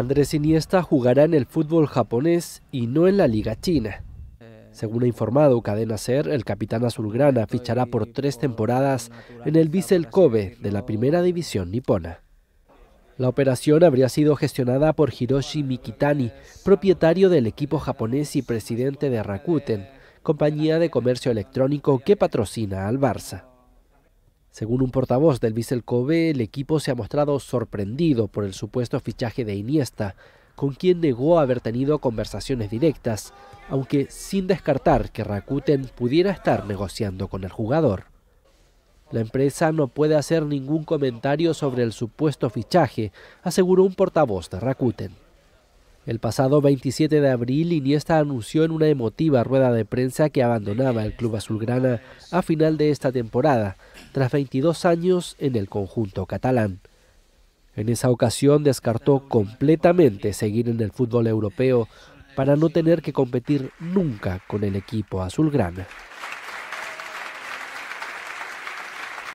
Andrés Iniesta jugará en el fútbol japonés y no en la liga china. Según ha informado Cadena Ser, el capitán azulgrana fichará por tres temporadas en el Bissell Kobe de la primera división nipona. La operación habría sido gestionada por Hiroshi Mikitani, propietario del equipo japonés y presidente de Rakuten, compañía de comercio electrónico que patrocina al Barça. Según un portavoz del Vissel Kobe, el equipo se ha mostrado sorprendido por el supuesto fichaje de Iniesta, con quien negó haber tenido conversaciones directas, aunque sin descartar que Rakuten pudiera estar negociando con el jugador. La empresa no puede hacer ningún comentario sobre el supuesto fichaje, aseguró un portavoz de Rakuten. El pasado 27 de abril, Iniesta anunció en una emotiva rueda de prensa que abandonaba el club azulgrana a final de esta temporada, tras 22 años en el conjunto catalán. En esa ocasión descartó completamente seguir en el fútbol europeo para no tener que competir nunca con el equipo azulgrana.